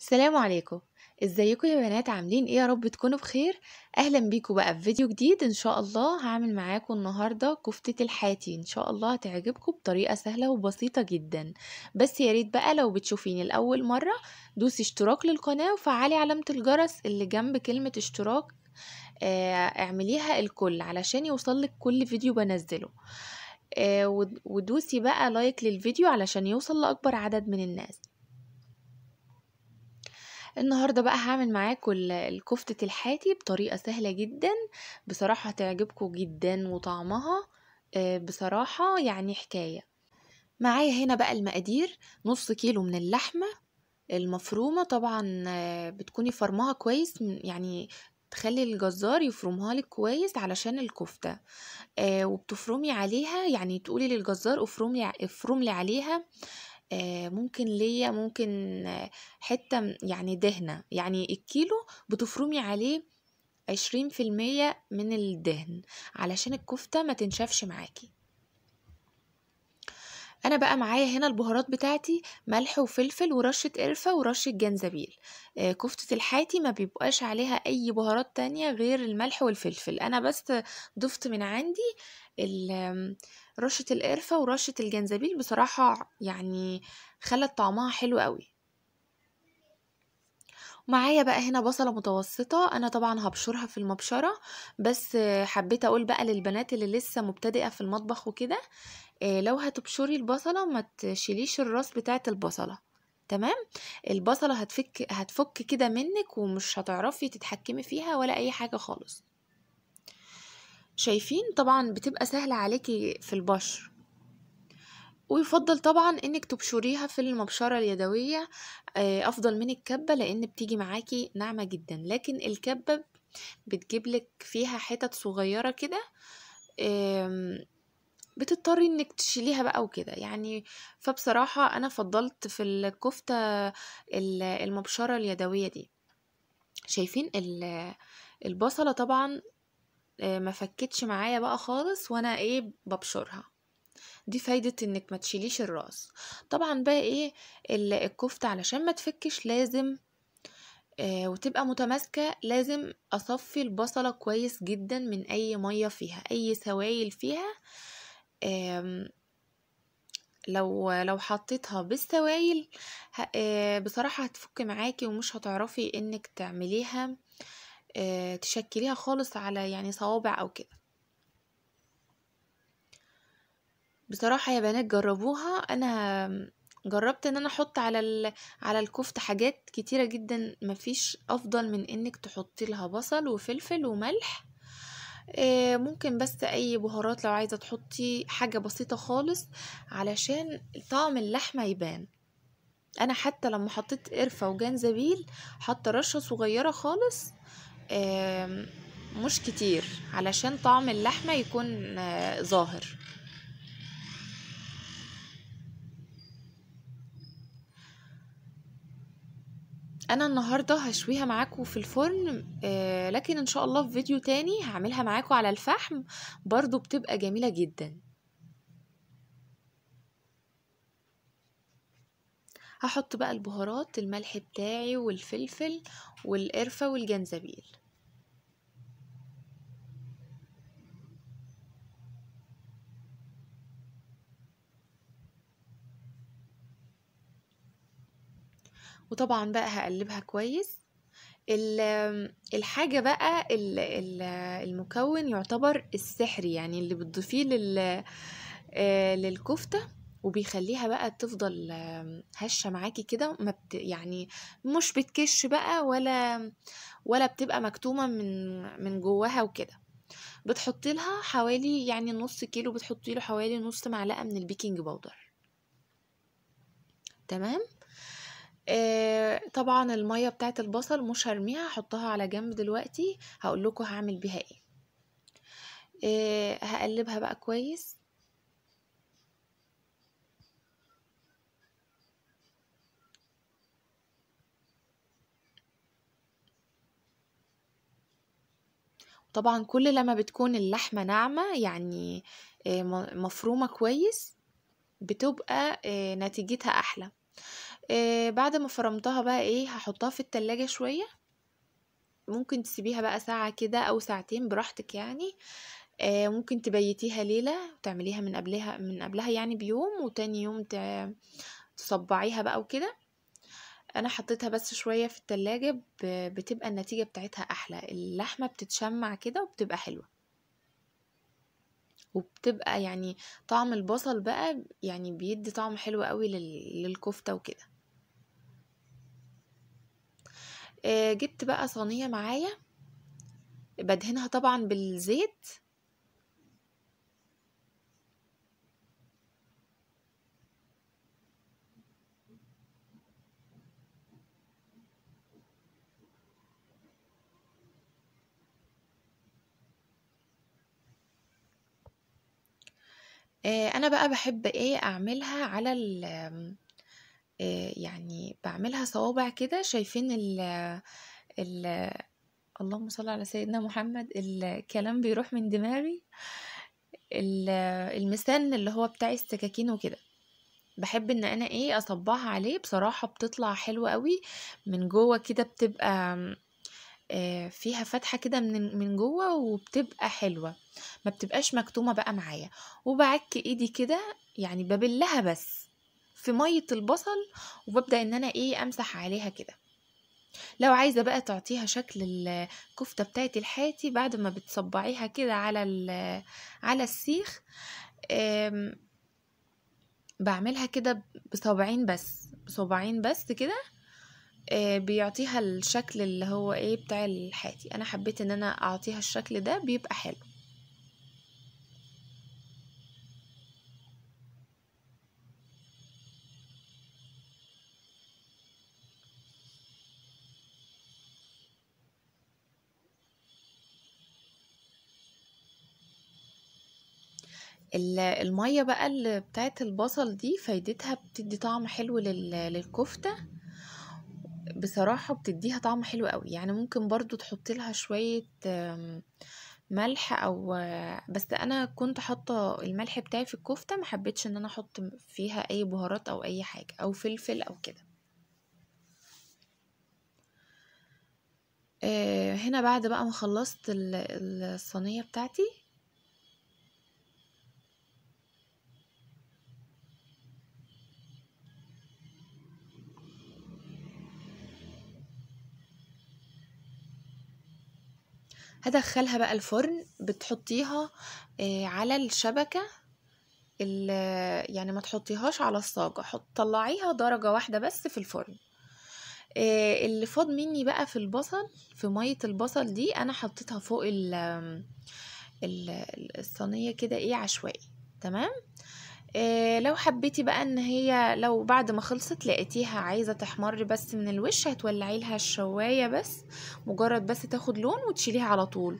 السلام عليكم ازيكم يا بنات عاملين ايه يا رب تكونوا بخير اهلا بيكم بقى في فيديو جديد ان شاء الله هعمل معاكم النهارده كفته الحاتي ان شاء الله هتعجبكم بطريقه سهله وبسيطه جدا بس يا ريت بقى لو بتشوفيني لاول مره دوسي اشتراك للقناه وفعلي علامه الجرس اللي جنب كلمه اشتراك آه، اعمليها الكل علشان يوصلك كل فيديو بنزله آه، ودوسي بقى لايك للفيديو علشان يوصل لاكبر عدد من الناس النهاردة بقى هعمل معاكم الكفتة الحاتي بطريقة سهلة جدا بصراحة هتعجبكم جدا وطعمها آه، بصراحة يعني حكاية معايا هنا بقى المقادير نص كيلو من اللحمة المفرومة طبعا آه، بتكوني فرمها كويس يعني تخلي الجزار يفرمها لك كويس علشان الكفتة آه وبتفرمي عليها يعني تقولي للجزار افرملي عليها آه عليها آه، ممكن ليا ممكن آه، حتة يعني دهنة يعني الكيلو بتفرمي عليه عشرين في المية من الدهن علشان الكفتة ما تنشفش معاكي انا بقى معايا هنا البهارات بتاعتي ملح وفلفل ورشه قرفه ورشه جنزبيل آه، كفته الحاتي ما بيبقاش عليها اي بهارات تانية غير الملح والفلفل انا بس ضفت من عندي آمم، رشة القرفة ورشة الجنزبيل بصراحة يعني خلت طعمها حلو قوي معايا بقى هنا بصلة متوسطة أنا طبعا هبشرها في المبشرة بس حبيت أقول بقى للبنات اللي لسه مبتدئة في المطبخ وكده آه، لو هتبشري البصلة ما تشيليش الراس بتاعة البصلة تمام البصلة هتفك هتفك كده منك ومش هتعرفي تتحكمي فيها ولا أي حاجة خالص شايفين طبعا بتبقى سهلة عليكي في البشر ويفضل طبعا انك تبشريها في المبشرة اليدوية آه، افضل من الكبة لان بتيجي معاكي ناعمة جدا لكن الكبة بتجيبلك فيها حتت صغيرة كده بتضطري انك تشيليها بقى وكده يعني فبصراحة انا فضلت في الكفتة المبشرة اليدوية دي شايفين البصلة طبعا آه، ما فكتش معايا بقى خالص وانا ايه ببشرها دي فايدة انك ما تشيليش الراس طبعا بقى ايه الكفتة علشان ما تفكش لازم آه وتبقى متماسكة لازم اصفي البصلة كويس جدا من اي مية فيها اي سوائل فيها آه لو لو حطيتها بالسوائل آه بصراحة هتفك معاكي ومش هتعرفي انك تعمليها آه آه، تشكليها خالص على يعني صوابع او كده بصراحة يا بنات جربوها انا جربت ان انا احط على على الكفت حاجات كتيرة جدا مفيش افضل من انك تحطي لها بصل وفلفل وملح آه، ممكن بس اي بهارات لو عايزة تحطي حاجة بسيطة خالص علشان طعم اللحمة يبان انا حتى لما حطيت قرفة وجنزبيل حاطة رشة صغيرة خالص مش كتير علشان طعم اللحمة يكون آه، ظاهر انا النهاردة هشويها معاكم في الفرن آه، لكن ان شاء الله في فيديو تاني هعملها معاكم على الفحم برضو بتبقى جميلة جداً هحط بقى البهارات الملح بتاعي والفلفل والقرفه والجنزبيل وطبعا بقى هقلبها كويس الحاجة بقى المكون يعتبر السحري يعني اللي بتضيفيه آه، للكفتة وبيخليها بقى تفضل هشة معاكي كده ما بت يعني مش بتكش بقى ولا ولا بتبقى مكتومة من من جواها وكده بتحطي لها حوالي يعني نص كيلو بتحطي له حوالي نص معلقة من البيكنج باودر تمام آه، طبعا المية بتاعت البصل مش هرميها هحطها على جنب دلوقتي هقول لكم هعمل بيها ايه آه، هقلبها بقى كويس طبعا كل لما بتكون اللحمة ناعمة يعني آه، مفرومة كويس بتبقى نتيجتها أحلى آه بعد ما فرمتها بقى ايه هحطها في التلاجة شوية ممكن تسيبيها بقى ساعة كده او ساعتين براحتك يعني آه ممكن تبيتيها ليلة وتعمليها من قبلها من قبلها يعني بيوم وتاني يوم تصبعيها بقى وكده انا حطيتها بس شوية في التلاجة بتبقى النتيجة بتاعتها احلى اللحمة بتتشمع كده وبتبقى حلوة وبتبقى يعني طعم البصل بقى يعني بيدي طعم حلو قوي للكفتة وكده آه، جبت بقى صينيه معايا بدهنها طبعا بالزيت آه، انا بقى بحب ايه اعملها على آه، يعني بعملها صوابع كده شايفين ال ال اللهم صل على سيدنا محمد الكلام بيروح من دماغي المسن اللي هو بتاع السكاكين وكده بحب ان انا ايه اصبعها عليه بصراحه بتطلع حلوه قوي من جوه كده بتبقى آه، فيها فتحه كده من من جوه وبتبقى حلوه ما بتبقاش مكتومه بقى معايا وبعك ايدي كده يعني ببلها بس في ميه البصل وببدا ان انا ايه امسح عليها كده لو عايزه بقى تعطيها شكل الكفته بتاعت الحاتي بعد ما بتصبعيها كده على على السيخ بعملها كده بصبعين بس بصبعين بس كده آه، بيعطيها الشكل اللي هو ايه بتاع الحاتي انا حبيت ان انا اعطيها الشكل ده بيبقى حلو المية بقى اللي بتاعت البصل دي فايدتها بتدي طعم حلو للكفتة بصراحة بتديها طعم حلو قوي يعني ممكن برضو تحط لها شوية ملح او بس انا كنت حاطة الملح بتاعي في الكفتة محبتش ان انا احط فيها اي بهارات او اي حاجة او فلفل او كده آه، هنا بعد بقى ما خلصت الصينية بتاعتي ادخلها بقى الفرن بتحطيها آه، على الشبكة يعني ما تحطيهاش على الصاجة حط طلعيها درجة واحدة بس في الفرن آه، اللي فاض مني بقى في البصل في مية البصل دي انا حطيتها فوق الصينية كده ايه عشوائي تمام إيه لو حبيتي بقى ان هي لو بعد ما خلصت لقيتيها عايزه تحمر بس من الوش هتولعي لها الشوايه بس مجرد بس تاخد لون وتشيليها على طول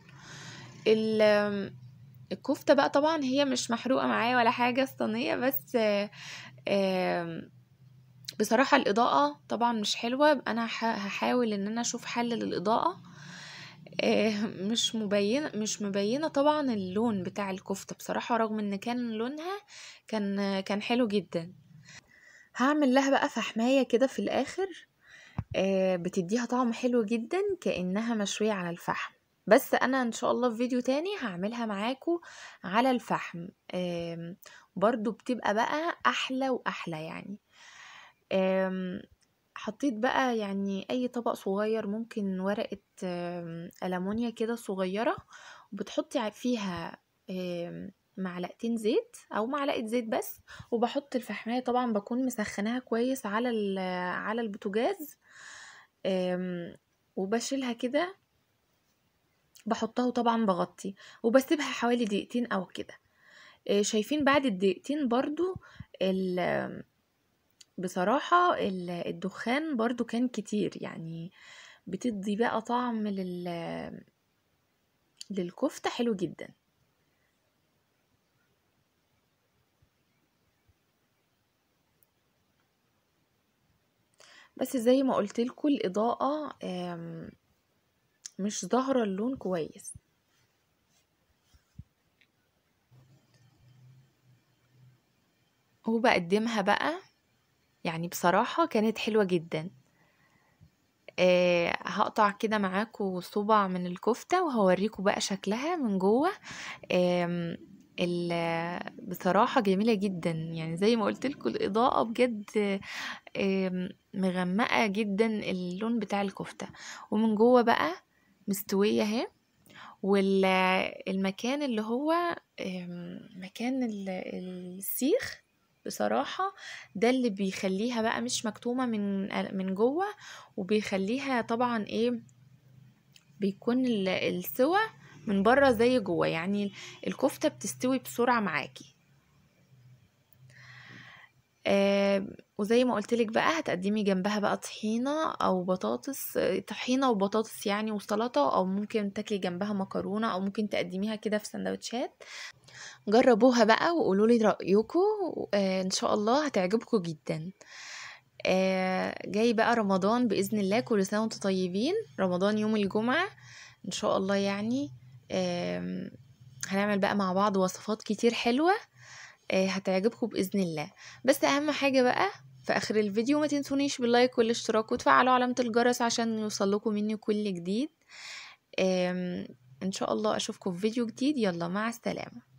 الكفته بقى طبعا هي مش محروقه معايا ولا حاجه الصينيه بس آآ آه، بصراحه الاضاءه طبعا مش حلوه انا هحاول ان انا اشوف حل للاضاءه آه، مش مبينة مش مبينة طبعا اللون بتاع الكفتة بصراحة رغم ان كان لونها كان كان حلو جدا هعمل لها بقى فحماية كده في الاخر آه، بتديها طعم حلو جدا كأنها مشوية على الفحم بس انا ان شاء الله في فيديو تاني هعملها معاكو على الفحم برضو بتبقى بقى احلى واحلى يعني حطيت بقى يعني اي طبق صغير ممكن ورقة آمم، ألمونيا كده صغيرة وبتحطي فيها آمم، معلقتين زيت او معلقه زيت بس وبحط الفحمايه طبعا بكون مسخناها كويس على على البوتاجاز آمم، وبشيلها كده بحطها وطبعا بغطي وبسيبها حوالي دقيقتين او كده آه، شايفين بعد الدقيقتين برضو بصراحة الدخان برضو كان كتير يعني بتدي بقى طعم لل للكفتة حلو جدا بس زي ما قلت لكم الإضاءة مش ظاهرة اللون كويس وبقدمها بقى يعني بصراحة كانت حلوة جدا آه هقطع كده معاكم صبع من الكفتة وهوريكم بقى شكلها من جوه آه بصراحة جميلة جدا يعني زي ما قلت لكم الإضاءة بجد مغمقة جدا اللون بتاع الكفتة ومن جوه بقى مستوية اهي والمكان اللي هو مكان السيخ بصراحة ده اللي بيخليها بقى مش مكتومة من من جوه وبيخليها طبعا ايه بيكون السوى من بره زي جوه يعني الكفتة بتستوي بسرعة معاكي آه وزي ما لك بقى هتقدمي جنبها بقى طحينة أو بطاطس طحينة وبطاطس يعني وسلطة أو ممكن تاكلي جنبها مكرونة أو ممكن تقدميها كده في سندوتشات جربوها بقى وقولولي رأيكم آه، إن شاء الله هتعجبكم جدا آه، جاي بقى رمضان بإذن الله كل سنة وانتم طيبين رمضان يوم الجمعة إن شاء الله يعني هنعمل بقى مع بعض وصفات كتير حلوه آه، هتعجبكم باذن الله بس اهم حاجه بقى في اخر الفيديو ما تنسونيش باللايك والاشتراك وتفعلوا علامه الجرس عشان يوصلكم مني كل جديد ان شاء الله اشوفكم في فيديو جديد يلا مع السلامه